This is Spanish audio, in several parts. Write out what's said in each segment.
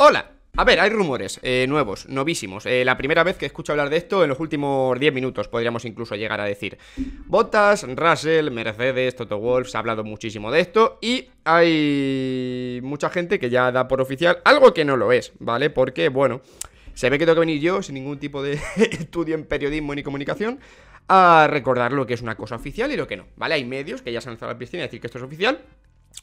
Hola. A ver, hay rumores eh, nuevos, novísimos. Eh, la primera vez que escucho hablar de esto en los últimos 10 minutos, podríamos incluso llegar a decir. Botas, Russell, Mercedes, Toto Wolf, se ha hablado muchísimo de esto y hay mucha gente que ya da por oficial algo que no lo es, ¿vale? Porque, bueno, se ve que tengo que venir yo sin ningún tipo de estudio en periodismo ni comunicación a recordar lo que es una cosa oficial y lo que no, ¿vale? Hay medios que ya se han lanzado a la piscina a decir que esto es oficial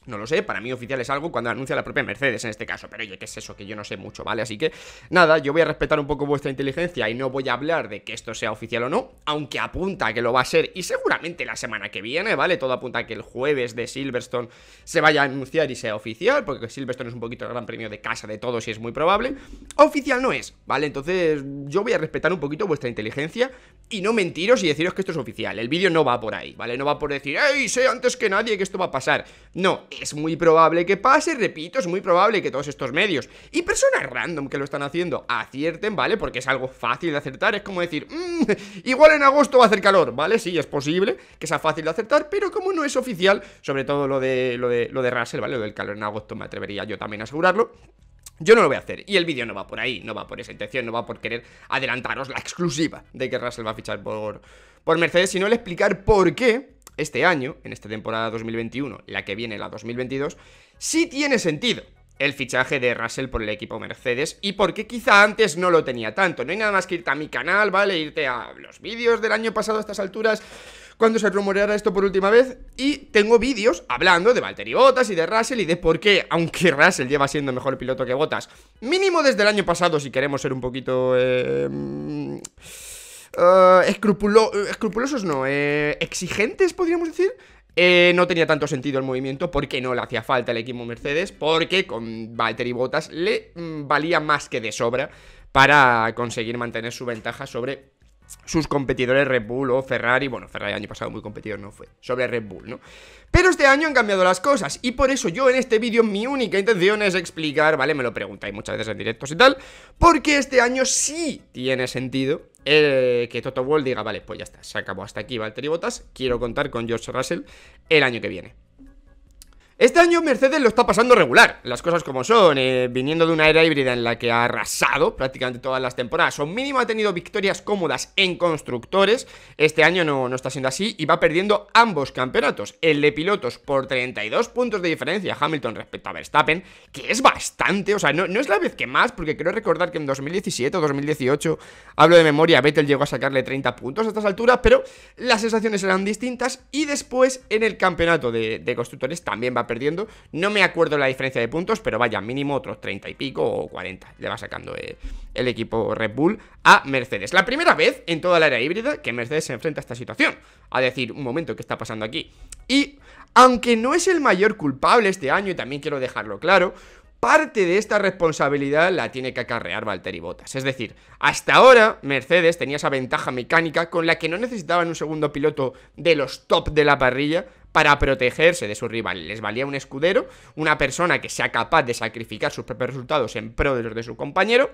no lo sé, para mí oficial es algo cuando anuncia la propia Mercedes en este caso, pero oye, ¿qué es eso? Que yo no sé mucho, ¿vale? Así que nada, yo voy a respetar un poco vuestra inteligencia y no voy a hablar de que esto sea oficial o no, aunque apunta que lo va a ser y seguramente la semana que viene, ¿vale? Todo apunta a que el jueves de Silverstone se vaya a anunciar y sea oficial, porque Silverstone es un poquito el gran premio de casa de todos y es muy probable. Oficial no es, ¿vale? Entonces yo voy a respetar un poquito vuestra inteligencia y no mentiros y deciros que esto es oficial. El vídeo no va por ahí, ¿vale? No va por decir, ¡Ey, sé antes que nadie que esto va a pasar! No, es muy probable que pase, repito, es muy probable que todos estos medios y personas random que lo están haciendo acierten, ¿vale? Porque es algo fácil de acertar, es como decir, mm, igual en agosto va a hacer calor, ¿vale? Sí, es posible que sea fácil de acertar, pero como no es oficial, sobre todo lo de, lo de, Russell, ¿vale? Lo del calor en agosto me atrevería yo también a asegurarlo. Yo no lo voy a hacer, y el vídeo no va por ahí, no va por esa intención, no va por querer adelantaros la exclusiva de que Russell va a fichar por, por Mercedes, sino el explicar por qué este año, en esta temporada 2021, la que viene la 2022, sí tiene sentido el fichaje de Russell por el equipo Mercedes y porque quizá antes no lo tenía tanto. No hay nada más que irte a mi canal, ¿vale? Irte a los vídeos del año pasado a estas alturas, cuando se rumoreara esto por última vez. Y tengo vídeos hablando de Valtteri Bottas y de Russell y de por qué, aunque Russell lleva siendo mejor piloto que Bottas, mínimo desde el año pasado, si queremos ser un poquito... Eh, eh, escrupulosos no, eh, exigentes podríamos decir, eh, no tenía tanto sentido el movimiento porque no le hacía falta el equipo Mercedes, porque con Valtteri Bottas le mm, valía más que de sobra para conseguir mantener su ventaja sobre sus competidores Red Bull o Ferrari, bueno, Ferrari el año pasado muy competidor no fue, sobre Red Bull, ¿no? Pero este año han cambiado las cosas y por eso yo en este vídeo mi única intención es explicar, ¿vale? Me lo preguntáis muchas veces en directos y tal, porque este año sí tiene sentido eh, que Toto Wolff diga, vale, pues ya está, se acabó hasta aquí Valtteri Bottas, quiero contar con George Russell el año que viene. Este año Mercedes lo está pasando regular, las cosas como son, eh, viniendo de una era híbrida en la que ha arrasado prácticamente todas las temporadas, o mínimo ha tenido victorias cómodas en constructores, este año no, está siendo así y va perdiendo ambos campeonatos, el de pilotos por 32 puntos de diferencia Hamilton respecto a Verstappen, que es bastante, o sea, no, no es la vez que más, porque creo recordar que en 2017 o 2018, hablo de memoria, Vettel llegó a sacarle 30 puntos a estas alturas, pero las sensaciones eran distintas y después en el campeonato de, de constructores también va perdiendo. No me acuerdo la diferencia de puntos, pero vaya, mínimo otros 30 y pico o 40. Le va sacando eh, el equipo Red Bull a Mercedes. La primera vez en toda la era híbrida que Mercedes se enfrenta a esta situación. A decir, un momento, ¿qué está pasando aquí? Y aunque no es el mayor culpable este año, y también quiero dejarlo claro, parte de esta responsabilidad la tiene que acarrear Valtteri Bottas. Es decir, hasta ahora Mercedes tenía esa ventaja mecánica con la que no necesitaban un segundo piloto de los top de la parrilla para protegerse de su rival. Les valía un escudero, una persona que sea capaz de sacrificar sus propios resultados en pro de los de su compañero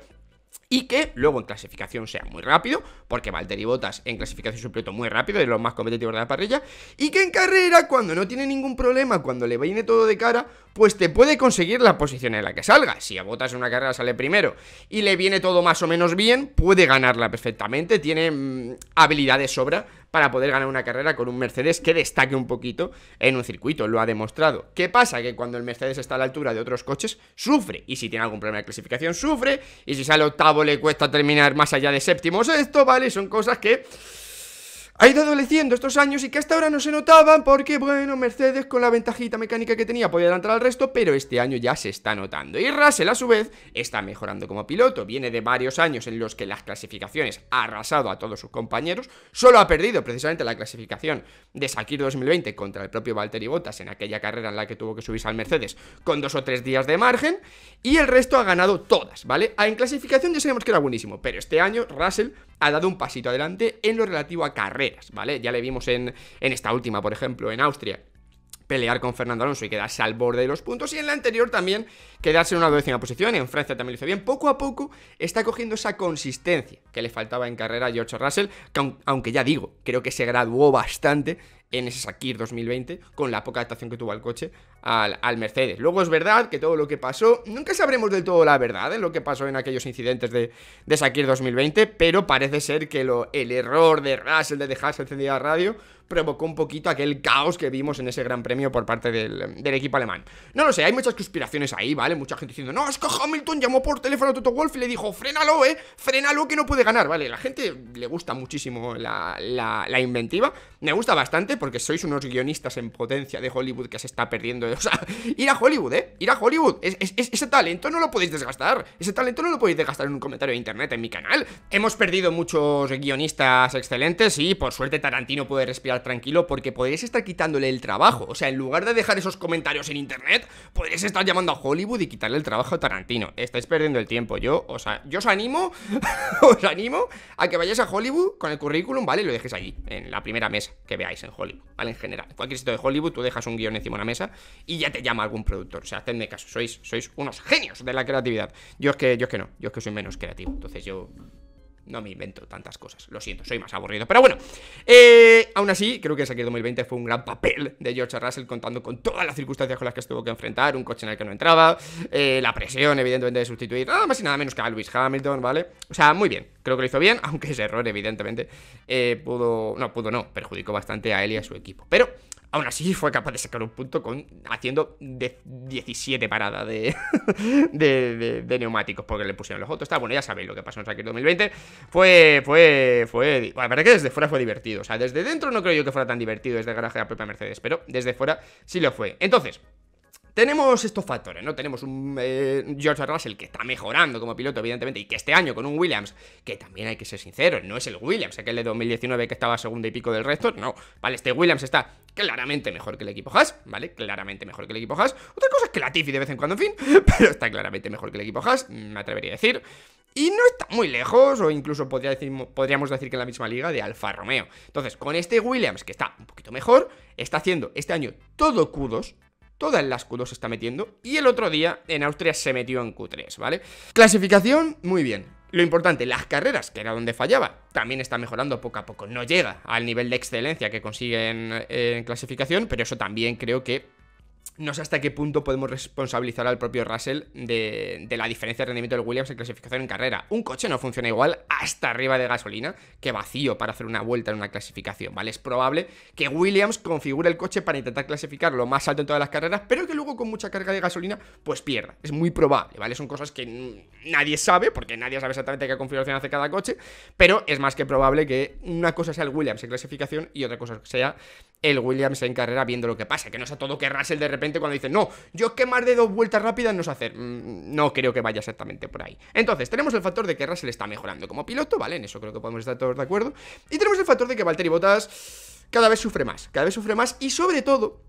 y que luego en clasificación sea muy rápido, porque Valtteri Botas en clasificación es muy rápido, de los más competitivos de la parrilla, y que en carrera, cuando no tiene ningún problema, cuando le viene todo de cara, pues te puede conseguir la posición en la que salga. Si a Botas en una carrera sale primero y le viene todo más o menos bien, puede ganarla perfectamente, tiene mm, habilidades habilidad de sobra para poder ganar una carrera con un Mercedes que destaque un poquito en un circuito, lo ha demostrado. ¿Qué pasa? Que cuando el Mercedes está a la altura de otros coches, sufre, y si tiene algún problema de clasificación, sufre, y si sale octavo le cuesta terminar más allá de séptimo Esto, ¿vale? Son cosas que ha ido adoleciendo estos años y que hasta ahora no se notaban porque, bueno, Mercedes con la ventajita mecánica que tenía podía adelantar al resto, pero este año ya se está notando. Y Russell, a su vez, está mejorando como piloto. Viene de varios años en los que las clasificaciones ha arrasado a todos sus compañeros. Solo ha perdido precisamente la clasificación de Sakir 2020 contra el propio Valtteri Bottas en aquella carrera en la que tuvo que subirse al Mercedes con dos o tres días de margen. Y el resto ha ganado todas, ¿vale? Ah, en clasificación ya sabemos que era buenísimo, pero este año Russell ha dado un pasito adelante en lo relativo a carreras, ¿vale? Ya le vimos en, esta última, por ejemplo, en Austria, pelear con Fernando Alonso y quedarse al borde de los puntos. Y en la anterior también quedarse en una décima posición. En Francia también lo hizo bien. Poco a poco está cogiendo esa consistencia que le faltaba en carrera a George Russell. aunque ya digo, creo que se graduó bastante en ese Sakir 2020, con la poca adaptación que tuvo el coche, al, Mercedes. Luego es verdad que todo lo que pasó, nunca sabremos del todo la verdad de ¿eh? lo que pasó en aquellos incidentes de, de Sakir 2020, pero parece ser que lo, el error de Russell de dejarse encendida la radio provocó un poquito aquel caos que vimos en ese gran premio por parte del, equipo alemán. No lo sé, hay muchas conspiraciones ahí, ¿vale? Mucha gente diciendo, no, es que Hamilton llamó por teléfono a Toto Wolf y le dijo, frénalo, eh, frénalo que no puede ganar, ¿vale? La gente le gusta muchísimo la, inventiva, me gusta bastante porque sois unos guionistas en potencia de Hollywood que se está perdiendo. O sea, ir a Hollywood, ¿eh? Ir a Hollywood. ese talento no lo podéis desgastar. Ese talento no lo podéis desgastar en un comentario de internet, en mi canal. Hemos perdido muchos guionistas excelentes y por suerte Tarantino puede respirar tranquilo porque podéis estar quitándole el trabajo. O sea, en lugar de dejar esos comentarios en internet, podéis estar llamando a Hollywood y quitarle el trabajo a Tarantino. Estáis perdiendo el tiempo. Yo, o sea, yo os animo, os animo a que vayáis a Hollywood con el currículum, ¿vale? Y lo dejes allí, en la primera mesa que veáis en Hollywood, ¿vale? En general. En cualquier sitio de Hollywood, tú dejas un guión encima de una mesa y ya te llama algún productor. O sea, hacedme caso. Sois, sois unos genios de la creatividad. Yo es que, yo es que no, yo es que soy menos creativo. Entonces yo no me invento tantas cosas, lo siento, soy más aburrido. Pero bueno, eh, aún así, creo que aquí 2020 fue un gran papel de George Russell contando con todas las circunstancias con las que estuvo tuvo que enfrentar, un coche en el que no entraba, eh, la presión, evidentemente, de sustituir nada más y nada menos que a Lewis Hamilton, ¿vale? O sea, muy bien, creo que lo hizo bien, aunque ese error, evidentemente, eh, pudo, no, pudo no, perjudicó bastante a él y a su equipo. Pero Aún así fue capaz de sacar un punto con, haciendo 17 paradas de, de, neumáticos porque le pusieron los otros. Está bueno, ya sabéis lo que pasó en el 2020. Fue, fue, fue... La verdad que desde fuera fue divertido. O sea, desde dentro no creo yo que fuera tan divertido desde el garaje a propia Mercedes, pero desde fuera sí lo fue. Entonces tenemos estos factores, ¿no? Tenemos un eh, George Russell que está mejorando como piloto, evidentemente, y que este año con un Williams, que también hay que ser sincero no es el Williams, aquel de 2019 que estaba segundo y pico del resto, no. Vale, este Williams está claramente mejor que el equipo Haas, ¿vale? Claramente mejor que el equipo Haas. Otra cosa es que la Latifi de vez en cuando, en fin, pero está claramente mejor que el equipo Haas, me atrevería a decir. Y no está muy lejos, o incluso podríamos decir que en la misma liga de Alfa Romeo. Entonces, con este Williams, que está un poquito mejor, está haciendo este año todo q toda en las Q2 se está metiendo, y el otro día en Austria se metió en Q3, ¿vale? Clasificación, muy bien. Lo importante, las carreras, que era donde fallaba, también está mejorando poco a poco. No llega al nivel de excelencia que consigue eh, en clasificación, pero eso también creo que no sé hasta qué punto podemos responsabilizar al propio Russell de, la diferencia de rendimiento del Williams en clasificación en carrera. Un coche no funciona igual hasta arriba de gasolina que vacío para hacer una vuelta en una clasificación, ¿vale? Es probable que Williams configure el coche para intentar clasificar lo más alto en todas las carreras, pero que luego con mucha carga de gasolina, pues pierda. Es muy probable, ¿vale? Son cosas que nadie sabe, porque nadie sabe exactamente qué configuración hace cada coche, pero es más que probable que una cosa sea el Williams en clasificación y otra cosa sea el Williams en carrera viendo lo que pasa. Que no sea todo que Russell de repente cuando dice, no, yo es que más de dos vueltas rápidas no sé hacer. Mm, no creo que vaya exactamente por ahí. Entonces, tenemos el factor de que Russell está mejorando como piloto, ¿vale? En eso creo que podemos estar todos de acuerdo. Y tenemos el factor de que Valtteri Bottas cada vez sufre más, cada vez sufre más y sobre todo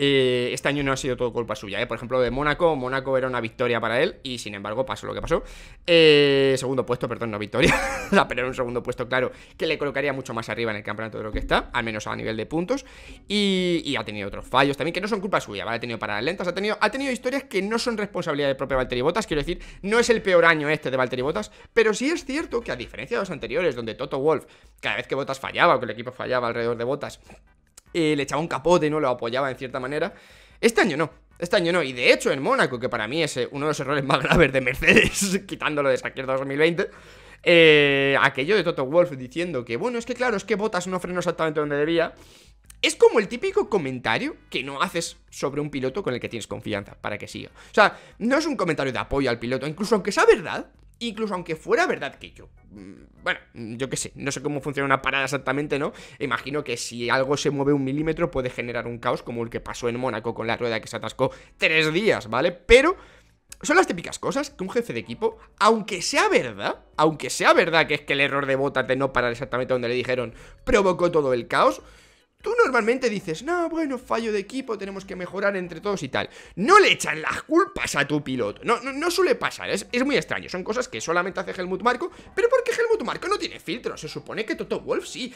eh, este año no ha sido todo culpa suya, ¿eh? por ejemplo, de Mónaco. Mónaco era una victoria para él y sin embargo pasó lo que pasó. Eh, segundo puesto, perdón, no victoria, pero era un segundo puesto, claro, que le colocaría mucho más arriba en el campeonato de lo que está, al menos a nivel de puntos. Y, ha tenido otros fallos también que no son culpa suya, Ha tenido paradas lentas, ha tenido, ha tenido historias que no son responsabilidad del propio Valtteri Botas Quiero decir, no es el peor año este de Valtteri Botas pero sí es cierto que a diferencia de los anteriores, donde Toto Wolf, cada vez que Botas fallaba o que el equipo fallaba alrededor de Botas eh, le echaba un capote, ¿no? Lo apoyaba en cierta manera. Este año no. Este año no, y de hecho en Mónaco, que para mí es eh, uno de los errores más graves de Mercedes, quitándolo de Sakier 2020, eh, aquello de Toto Wolf diciendo que, bueno, es que claro, es que Botas no frenó exactamente donde debía, es como el típico comentario que no haces sobre un piloto con el que tienes confianza para que siga. O sea, no es un comentario de apoyo al piloto, incluso aunque sea verdad, incluso aunque fuera verdad que yo, mm, bueno, mm, yo qué sé, no sé cómo funciona una parada exactamente, ¿no? Imagino que si algo se mueve un milímetro puede generar un caos como el que pasó en Mónaco con la rueda que se atascó tres días, ¿vale? Pero son las típicas cosas que un jefe de equipo, aunque sea verdad, aunque sea verdad que es que el error de botas de no parar exactamente donde le dijeron provocó todo el caos, Tú normalmente dices, no, bueno, fallo de equipo, tenemos que mejorar entre todos y tal. No le echan las culpas a tu piloto. No, no, suele pasar, es, muy extraño. Son cosas que solamente hace Helmut Marco, pero porque Helmut Marco no tiene filtro. Se supone que Toto Wolf sí.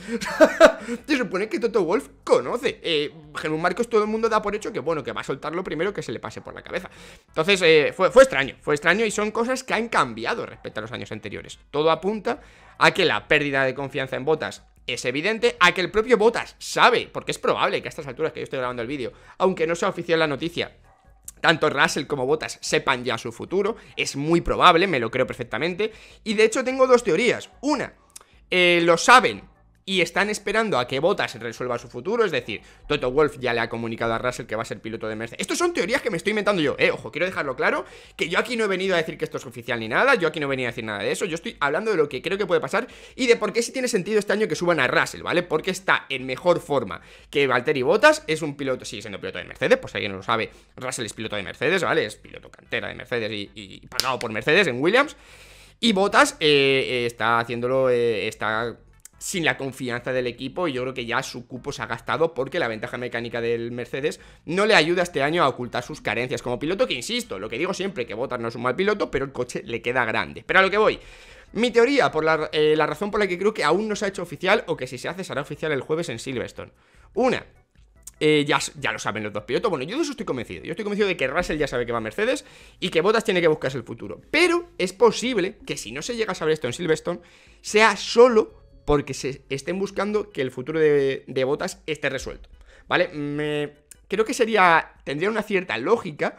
se supone que Toto Wolf conoce. Eh, Helmut es todo el mundo da por hecho que, bueno, que va a soltar lo primero que se le pase por la cabeza. Entonces, eh, fue extraño, fue extraño y son cosas que han cambiado respecto a los años anteriores. Todo apunta a que la pérdida de confianza en botas es evidente a que el propio Botas sabe, porque es probable que a estas alturas que yo estoy grabando el vídeo, aunque no sea oficial la noticia, tanto Russell como Botas sepan ya su futuro, es muy probable, me lo creo perfectamente, y de hecho tengo dos teorías. Una, eh, lo saben y están esperando a que Bottas resuelva su futuro, es decir, Toto Wolf ya le ha comunicado a Russell que va a ser piloto de Mercedes. Estos son teorías que me estoy inventando yo, eh, ojo, quiero dejarlo claro, que yo aquí no he venido a decir que esto es oficial ni nada, yo aquí no he venido a decir nada de eso, yo estoy hablando de lo que creo que puede pasar y de por qué sí tiene sentido este año que suban a Russell, ¿vale? Porque está en mejor forma que Valtteri Bottas, es un piloto, sigue siendo piloto de Mercedes, pues alguien no lo sabe, Russell es piloto de Mercedes, ¿vale? Es piloto cantera de Mercedes y, pagado por Mercedes en Williams. Y Bottas eh, eh, está haciéndolo, eh, está sin la confianza del equipo y yo creo que ya su cupo se ha gastado porque la ventaja mecánica del Mercedes no le ayuda este año a ocultar sus carencias como piloto que insisto, lo que digo siempre que Bottas no es un mal piloto pero el coche le queda grande, pero a lo que voy mi teoría, por la, eh, razón por la que creo que aún no se ha hecho oficial o que si se hace será oficial el jueves en Silverstone. Una, eh, ya, ya, lo saben los dos pilotos. Bueno, yo de eso estoy convencido. Yo estoy convencido de que Russell ya sabe que va a Mercedes y que Bottas tiene que buscarse el futuro. Pero es posible que si no se llega a saber esto en Silverstone, sea solo porque se estén buscando que el futuro de, de Botas esté resuelto. ¿Vale? creo que sería. Tendría una cierta lógica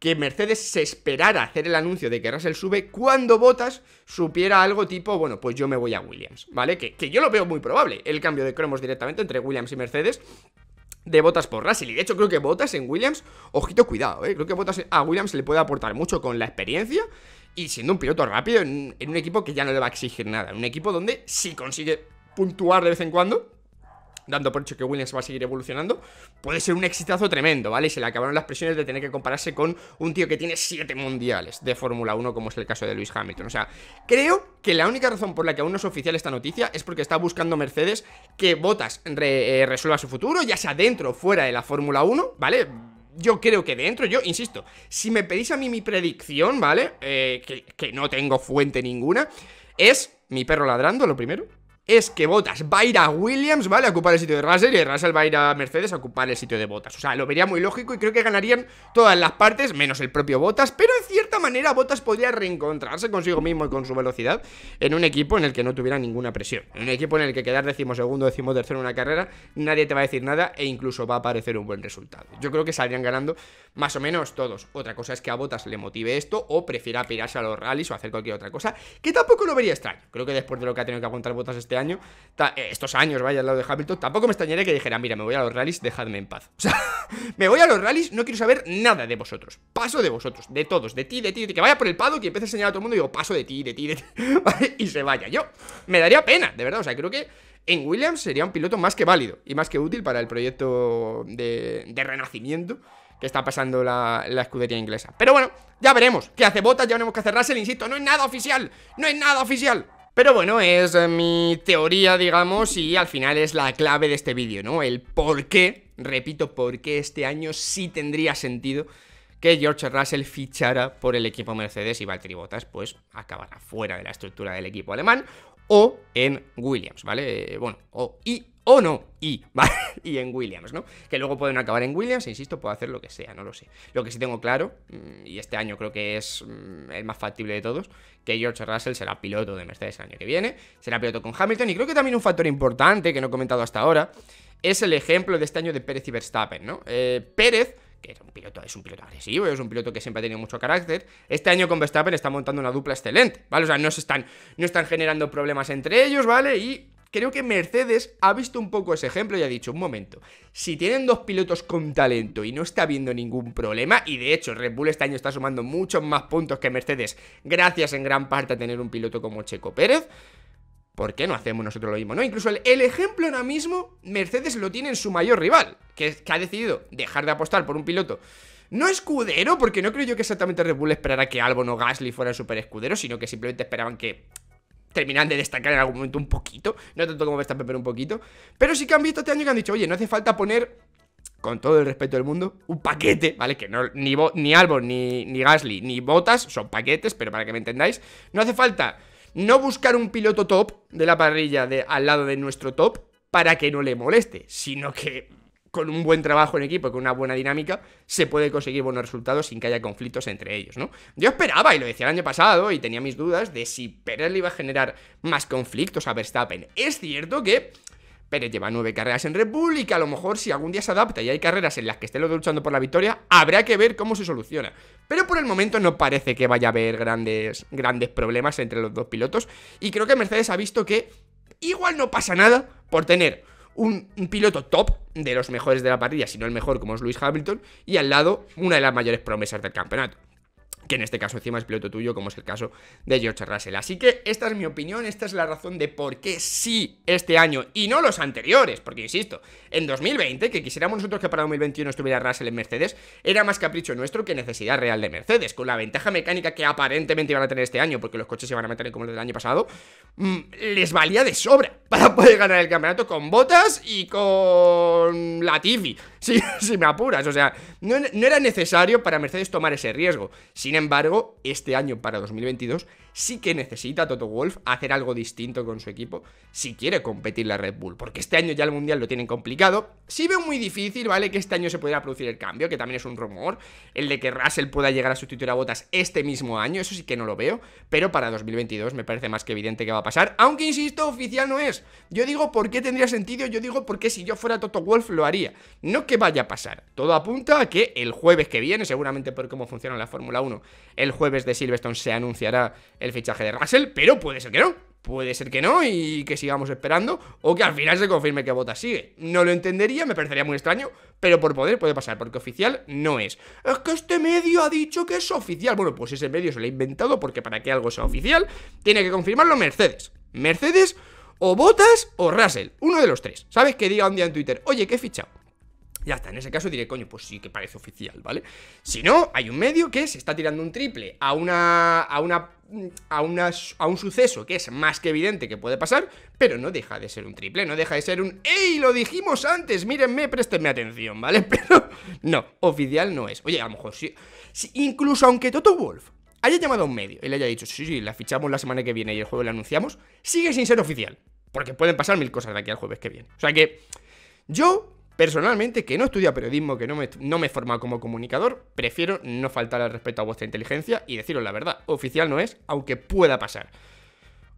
que Mercedes se esperara hacer el anuncio de que Russell sube cuando Botas supiera algo tipo, bueno, pues yo me voy a Williams, ¿vale? Que, que yo lo veo muy probable, el cambio de cromos directamente entre Williams y Mercedes de Botas por Russell. Y de hecho creo que Botas en Williams, ojito cuidado, ¿eh? creo que Botas a Williams le puede aportar mucho con la experiencia y siendo un piloto rápido en, un equipo que ya no le va a exigir nada. un equipo donde si consigue puntuar de vez en cuando, dando por hecho que Williams va a seguir evolucionando, puede ser un exitazo tremendo, ¿vale? Y se le acabaron las presiones de tener que compararse con un tío que tiene 7 mundiales de Fórmula 1, como es el caso de Lewis Hamilton. O sea, creo que la única razón por la que aún no es oficial esta noticia es porque está buscando Mercedes que Bottas eh, resuelva su futuro, ya sea dentro o fuera de la Fórmula 1, ¿vale? yo creo que dentro, yo insisto, si me pedís a mí mi predicción, ¿vale? Eh, que, no tengo fuente ninguna, es mi perro ladrando, lo primero es que Botas va a ir a Williams, ¿vale? A ocupar el sitio de Russell y Russell va a ir a Mercedes a ocupar el sitio de Botas. O sea, lo vería muy lógico y creo que ganarían todas las partes, menos el propio Botas, pero en cierta manera Bottas podría reencontrarse consigo mismo y con su velocidad en un equipo en el que no tuviera ninguna presión. En un equipo en el que quedar decimosegundo, tercero en una carrera, nadie te va a decir nada e incluso va a aparecer un buen resultado. Yo creo que saldrían ganando más o menos todos. Otra cosa es que a Bottas le motive esto o prefiera pirarse a los rallies o hacer cualquier otra cosa, que tampoco lo vería extraño. Creo que después de lo que ha tenido que aguantar Bottas este año, eh, estos años, vaya, al lado de Hamilton, tampoco me extrañaría que dijera, mira, me voy a los rallies, dejadme en paz. O sea, me voy a los rallies, no quiero saber nada de vosotros. Paso de vosotros, de todos, de ti de ti, que vaya por el pado y empiece a enseñar a todo el mundo y digo, paso de ti, de ti, de ti, Y se vaya yo. Me daría pena, de verdad, o sea, creo que en Williams sería un piloto más que válido y más que útil para el proyecto de, renacimiento que está pasando la, escudería inglesa. Pero bueno, ya veremos que hace Botas, ya tenemos que hacer Russell, insisto, no es nada oficial, no es nada oficial. Pero bueno, es eh, mi teoría, digamos, y al final es la clave de este vídeo, ¿no? El por qué, repito, por qué este año sí tendría sentido que George Russell fichara por el equipo Mercedes y Valtteri Bottas pues acabará fuera de la estructura del equipo alemán o en Williams, ¿vale? Eh, bueno, o y o no y, y en Williams, ¿no? Que luego pueden acabar en Williams, e, insisto, puedo hacer lo que sea, no lo sé. Lo que sí tengo claro, mm, y este año creo que es mm, el más factible de todos, que George Russell será piloto de Mercedes el año que viene, será piloto con Hamilton, y creo que también un factor importante que no he comentado hasta ahora es el ejemplo de este año de Pérez y Verstappen, ¿no? Eh, Pérez que es un piloto, es un agresivo, es un piloto que siempre ha tenido mucho carácter. Este año con Verstappen está montando una dupla excelente, ¿vale? O sea, no se están, no están generando problemas entre ellos, ¿vale? Y creo que Mercedes ha visto un poco ese ejemplo y ha dicho, un momento, si tienen dos pilotos con talento y no está habiendo ningún problema, y de hecho Red Bull este año está sumando muchos más puntos que Mercedes, gracias en gran parte a tener un piloto como Checo Pérez, ¿por qué no hacemos nosotros lo mismo? ¿No? Incluso el, ejemplo ahora mismo, Mercedes lo tiene en su mayor rival, que, ha decidido dejar de apostar por un piloto. No escudero, porque no creo yo que exactamente Red Bull esperara que Albon o Gasly fueran super sino que simplemente esperaban que terminaran de destacar en algún momento un poquito, no tanto como Verstappen, pero un poquito. Pero sí que han visto este año que han dicho, oye, no hace falta poner con todo el respeto del mundo, un paquete, ¿vale? Que no, ni, ni Albon, ni Gasly, ni Botas, son paquetes, pero para que me entendáis, no hace falta no buscar un piloto top de la parrilla de, al lado de nuestro top para que no le moleste, sino que con un buen trabajo en equipo, con una buena dinámica, se puede conseguir buenos resultados sin que haya conflictos entre ellos, ¿no? Yo esperaba, y lo decía el año pasado, y tenía mis dudas de si Pérez le iba a generar más conflictos a Verstappen. Es cierto que pero lleva nueve carreras en República, y que a lo mejor si algún día se adapta y hay carreras en las que esté luchando por la victoria, habrá que ver cómo se soluciona. Pero por el momento no parece que vaya a haber grandes, grandes problemas entre los dos pilotos y creo que Mercedes ha visto que igual no pasa nada por tener un, piloto top de los mejores de la parrilla, si el mejor como es Luis Hamilton, y al lado una de las mayores promesas del campeonato que en este caso encima es piloto tuyo, como es el caso de George Russell. Así que esta es mi opinión, esta es la razón de por qué sí este año y no los anteriores, porque insisto, en 2020, que quisiéramos nosotros que para 2021 estuviera Russell en Mercedes, era más capricho nuestro que necesidad real de Mercedes, con la ventaja mecánica que aparentemente iban a tener este año, porque los coches se iban a meter como los del año pasado, mm, les valía de sobra para poder ganar el campeonato con botas y con la si, si me apuras, o sea, no, no era necesario para Mercedes tomar ese riesgo. Sin embargo, este año para 2022 sí que necesita Toto Wolf hacer algo distinto con su equipo si quiere competir la Red Bull, porque este año ya el Mundial lo tienen complicado. Sí veo muy difícil, ¿vale? Que este año se pudiera producir el cambio, que también es un rumor, el de que Russell pueda llegar a sustituir a Botas este mismo año, eso sí que no lo veo, pero para 2022 me parece más que evidente que va a pasar, aunque insisto, oficial no es. Yo digo por qué tendría sentido, yo digo porque si yo fuera Toto Wolf lo haría, no que vaya a pasar. Todo apunta a que el jueves que viene, seguramente por cómo funciona la Fórmula 1, el jueves de Silverstone se anunciará el fichaje de Russell, pero puede ser que no. Puede ser que no y que sigamos esperando o que al final se confirme que Botas sigue. No lo entendería, me parecería muy extraño, pero por poder puede pasar, porque oficial no es. Es que este medio ha dicho que es oficial. Bueno, pues ese medio se lo ha inventado porque para que algo sea oficial tiene que confirmarlo Mercedes. Mercedes o Botas o Russell, uno de los tres. ¿Sabes que diga un día en Twitter, oye, que he fichado? Ya está, en ese caso diré, coño, pues sí que parece oficial, ¿vale? Si no, hay un medio que se está tirando un triple a una. a una. Mm, a una. a un suceso que es más que evidente que puede pasar, pero no deja de ser un triple, no deja de ser un. ¡Ey! Lo dijimos antes, mírenme, préstenme atención, ¿vale? Pero no, oficial no es. Oye, a lo mejor sí. incluso aunque Toto Wolf haya llamado a un medio y le haya dicho, sí, sí, la fichamos la semana que viene y el jueves la anunciamos, sigue sin ser oficial. Porque pueden pasar mil cosas de aquí al jueves que viene. O sea que yo Personalmente, que no estudia periodismo, que no me, no me he formado como comunicador, prefiero no faltar al respeto a vuestra inteligencia y deciros la verdad, oficial no es, aunque pueda pasar.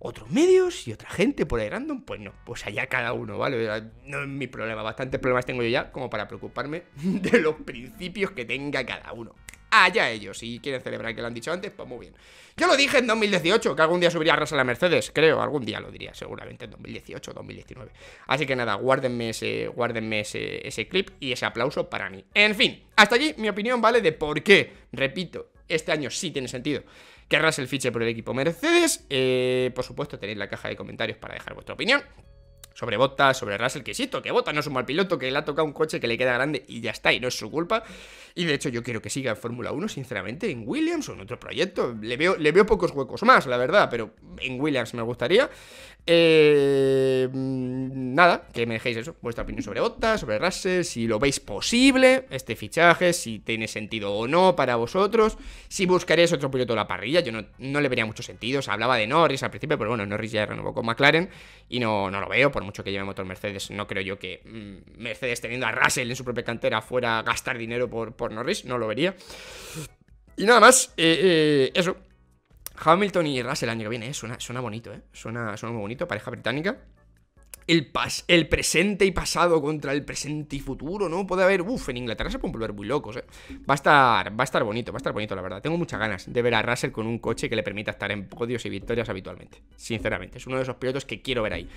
Otros medios y otra gente por ahí random, pues no, pues allá cada uno, ¿vale? No es mi problema, bastantes problemas tengo yo ya como para preocuparme de los principios que tenga cada uno allá ellos. Si quieren celebrar que lo han dicho antes, pues muy bien. Yo lo dije en 2018, que algún día subiría a la Mercedes, creo, algún día lo diría, seguramente en 2018 o 2019. Así que nada, guárdenme, ese, guárdenme ese, clip y ese aplauso para mí. En fin, hasta allí mi opinión, ¿vale? De por qué, repito, este año sí tiene sentido que el fiche por el equipo Mercedes. Eh, por supuesto, tenéis la caja de comentarios para dejar vuestra opinión sobre Bottas, sobre Russell, que sí que Bottas no es un mal piloto, que le ha tocado un coche que le queda grande y ya está, y no es su culpa. Y de hecho yo quiero que siga en Fórmula 1, sinceramente, en Williams o en otro proyecto. Le veo, le veo pocos huecos más, la verdad, pero en Williams me gustaría. Eh, nada, que me dejéis eso, vuestra opinión sobre Bottas, sobre Russell, si lo veis posible, este fichaje, si tiene sentido o no para vosotros, si buscaréis otro piloto de la parrilla, yo no, le vería mucho sentido, o hablaba de Norris al principio, pero bueno, Norris ya renovó con McLaren y no, no lo veo por mucho mucho que lleve motor Mercedes, no creo yo que mm, Mercedes teniendo a Russell en su propia cantera fuera a gastar dinero por, Norris, no lo vería. Y nada más, eh, eh, eso. Hamilton y Russell el año que viene, eh, suena, suena, bonito, ¿eh? Suena, muy bonito, pareja británica. El, pas, el, presente y pasado contra el presente y futuro, ¿no? Puede haber, uff, en Inglaterra se pueden volver muy locos, Va a estar, va a estar bonito, va a estar bonito, la verdad. Tengo muchas ganas de ver a Russell con un coche que le permita estar en podios y victorias habitualmente. Sinceramente, es uno de esos pilotos que quiero ver ahí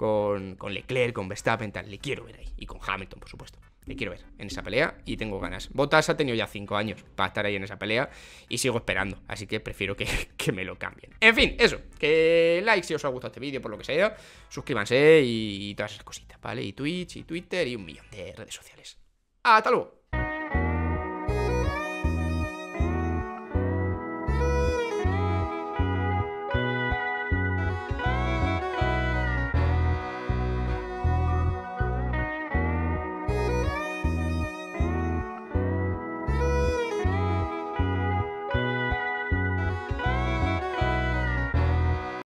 con, con Leclerc, con Verstappen, tal. Le quiero ver ahí. Y con Hamilton, por supuesto. Le quiero ver en esa pelea y tengo ganas. Botas ha tenido ya 5 años para estar ahí en esa pelea y sigo esperando, así que prefiero que, me lo cambien. En fin, eso, que like si os ha gustado este vídeo, por lo que sea, suscríbanse y, y todas esas cositas, ¿vale? Y Twitch, y Twitter y un millón de redes sociales. ¡Hasta luego!